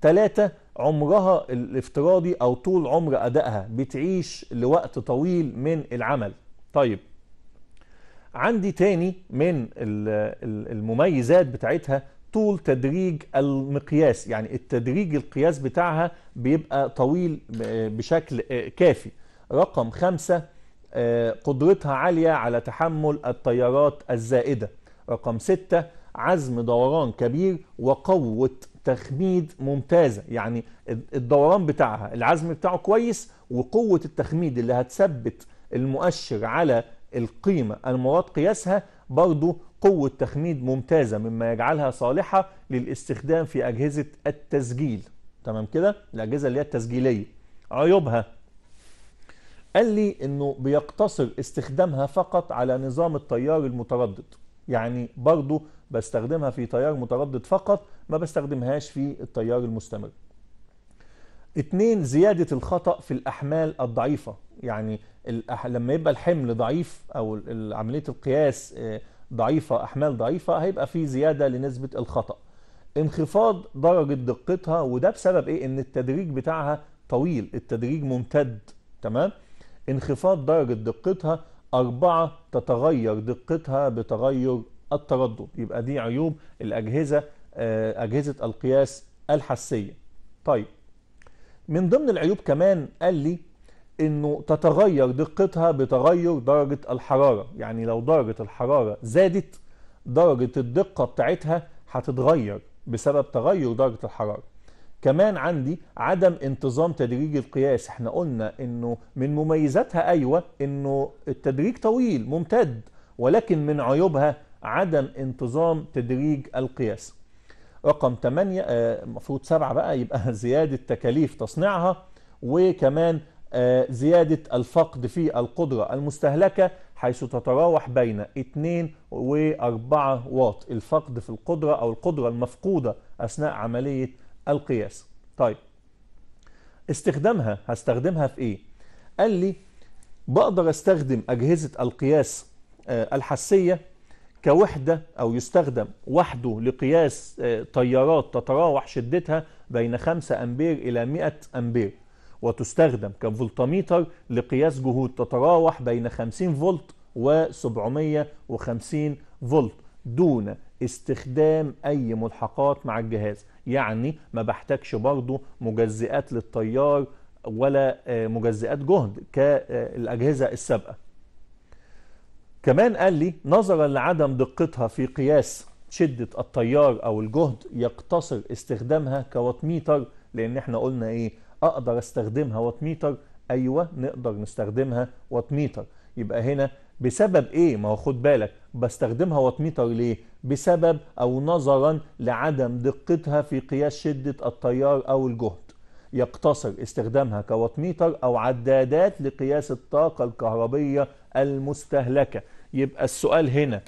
[SPEAKER 1] ثلاثة عمرها الافتراضي أو طول عمر أدائها بتعيش لوقت طويل من العمل طيب عندي تاني من المميزات بتاعتها طول تدريج المقياس يعني التدريج القياس بتاعها بيبقى طويل بشكل كافي رقم خمسة آه، قدرتها عالية على تحمل التيارات الزائدة رقم ستة عزم دوران كبير وقوة تخميد ممتازة يعني الدوران بتاعها العزم بتاعه كويس وقوة التخميد اللي هتثبت المؤشر على القيمة المراد قياسها برضو قوة تخميد ممتازة مما يجعلها صالحة للاستخدام في أجهزة التسجيل تمام كده الأجهزة اللي هي التسجيلية عيوبها قال لي انه بيقتصر استخدامها فقط على نظام التيار المتردد يعني برضه بستخدمها في تيار متردد فقط ما بستخدمهاش في التيار المستمر اتنين زيادة الخطأ في الأحمال الضعيفة يعني الأح... لما يبقى الحمل ضعيف أو عملية القياس آه، ضعيفة أحمال ضعيفة هيبقى في زيادة لنسبة الخطأ انخفاض درجة دقتها وده بسبب إيه إن التدريج بتاعها طويل التدريج ممتد تمام انخفاض درجة دقتها أربعة تتغير دقتها بتغير التردد يبقى دي عيوب الأجهزة آه، أجهزة القياس الحسية طيب من ضمن العيوب كمان قال لي انه تتغير دقتها بتغير درجة الحرارة يعني لو درجة الحرارة زادت درجة الدقة بتاعتها هتتغير بسبب تغير درجة الحرارة كمان عندي عدم انتظام تدريج القياس احنا قلنا انه من مميزاتها ايوه انه التدريج طويل ممتد ولكن من عيوبها عدم انتظام تدريج القياس رقم 8 المفروض 7 بقى يبقى زيادة تكاليف تصنيعها وكمان آه، زيادة الفقد في القدرة المستهلكة حيث تتراوح بين 2 و 4 واط الفقد في القدرة أو القدرة المفقودة أثناء عملية القياس طيب استخدامها هستخدمها في ايه قال لي بقدر استخدم اجهزه القياس آه، الحسيه كوحده او يستخدم وحده لقياس تيارات آه، تتراوح شدتها بين 5 امبير الى 100 امبير وتستخدم كفولتميتر لقياس جهود تتراوح بين 50 فولت و750 فولت دون استخدام اي ملحقات مع الجهاز يعني ما بحتاجش برضه مجزئات للتيار ولا آه، مجزئات جهد كالأجهزة السابقة كمان قال لي نظرا لعدم دقتها في قياس شدة التيار أو الجهد يقتصر استخدامها كواتميتر لأن احنا قلنا إيه أقدر استخدمها واتميتر أيوة نقدر نستخدمها واتميتر يبقى هنا بسبب ايه ما هو خد بالك بستخدمها واتميتر ليه بسبب او نظرا لعدم دقتها في قياس شدة التيار او الجهد يقتصر استخدامها كواتميتر او عدادات لقياس الطاقة الكهربية المستهلكة يبقى السؤال هنا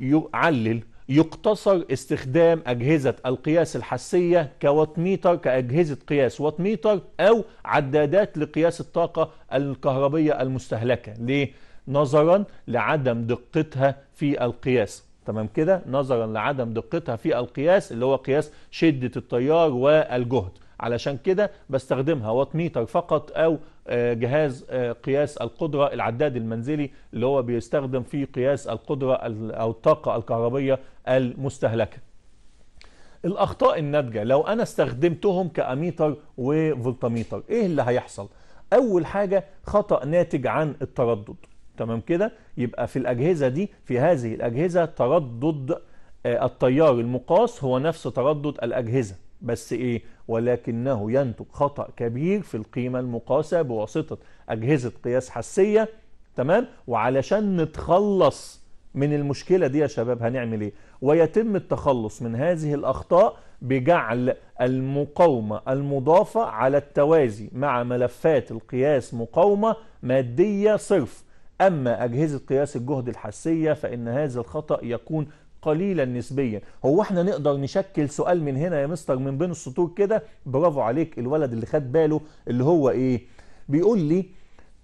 [SPEAKER 1] يعلل يقتصر استخدام أجهزة القياس الحسية كواتميتر كأجهزة قياس واتميتر أو عدادات لقياس الطاقة الكهربية المستهلكة ليه؟ نظرا لعدم دقتها في القياس تمام كده نظرا لعدم دقتها في القياس اللي هو قياس شدة التيار والجهد علشان كده بستخدمها وات ميتر فقط او آه، جهاز آه، قياس القدرة العداد المنزلي اللي هو بيستخدم في قياس القدرة او الطاقة الكهربية المستهلكة الاخطاء الناتجة لو انا استخدمتهم كاميتر وفولتاميتر ايه اللي هيحصل اول حاجة خطأ ناتج عن التردد تمام كده يبقى في الأجهزة دي في هذه الأجهزة تردد آه، التيار المقاس هو نفس تردد الأجهزة بس إيه ولكنه ينتج خطأ كبير في القيمة المقاسة بواسطة أجهزة قياس حسية تمام وعلشان نتخلص من المشكلة دي يا شباب هنعمل إيه ويتم التخلص من هذه الأخطاء بجعل المقاومة المضافة على التوازي مع ملفات القياس مقاومة مادية صرف أما أجهزة قياس الجهد الحسية فإن هذا الخطأ يكون قليلا نسبيا هو احنا نقدر نشكل سؤال من هنا يا مستر من بين السطور كده برافو عليك الولد اللي خد باله اللي هو ايه بيقول لي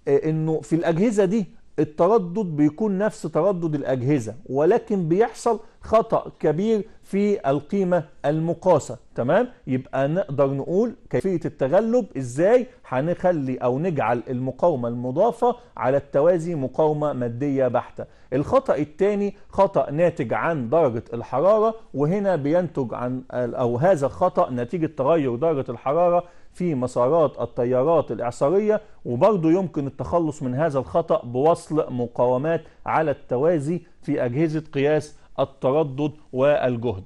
[SPEAKER 1] آه، انه في الاجهزه دي التردد بيكون نفس تردد الأجهزة ولكن بيحصل خطأ كبير في القيمة المقاسة تمام يبقى نقدر نقول كيفية التغلب ازاي هنخلي او نجعل المقاومة المضافة على التوازي مقاومة مادية بحتة الخطأ الثاني خطأ ناتج عن درجة الحرارة وهنا بينتج عن او هذا الخطأ نتيجة تغير درجة الحرارة في مسارات التيارات الإعصارية وبرضه يمكن التخلص من هذا الخطأ بوصل مقاومات على التوازي في أجهزة قياس التردد والجهد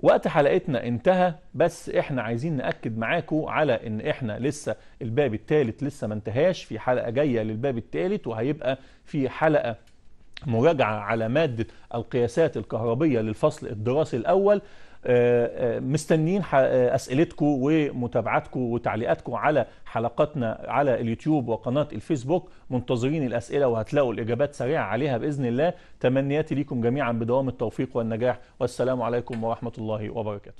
[SPEAKER 1] وقت حلقتنا انتهى بس احنا عايزين نأكد معاكم على ان احنا لسه الباب الثالث لسه ما انتهاش في حلقة جاية للباب الثالث وهيبقى في حلقة مراجعة على مادة القياسات الكهربية للفصل الدراسي الأول آه، آه، مستنيين آه، اسئلتكم ومتابعتكم وتعليقاتكم على حلقاتنا على اليوتيوب وقناه الفيسبوك منتظرين الاسئله وهتلاقوا الاجابات سريعه عليها باذن الله تمنياتي ليكم جميعا بدوام التوفيق والنجاح والسلام عليكم ورحمه الله وبركاته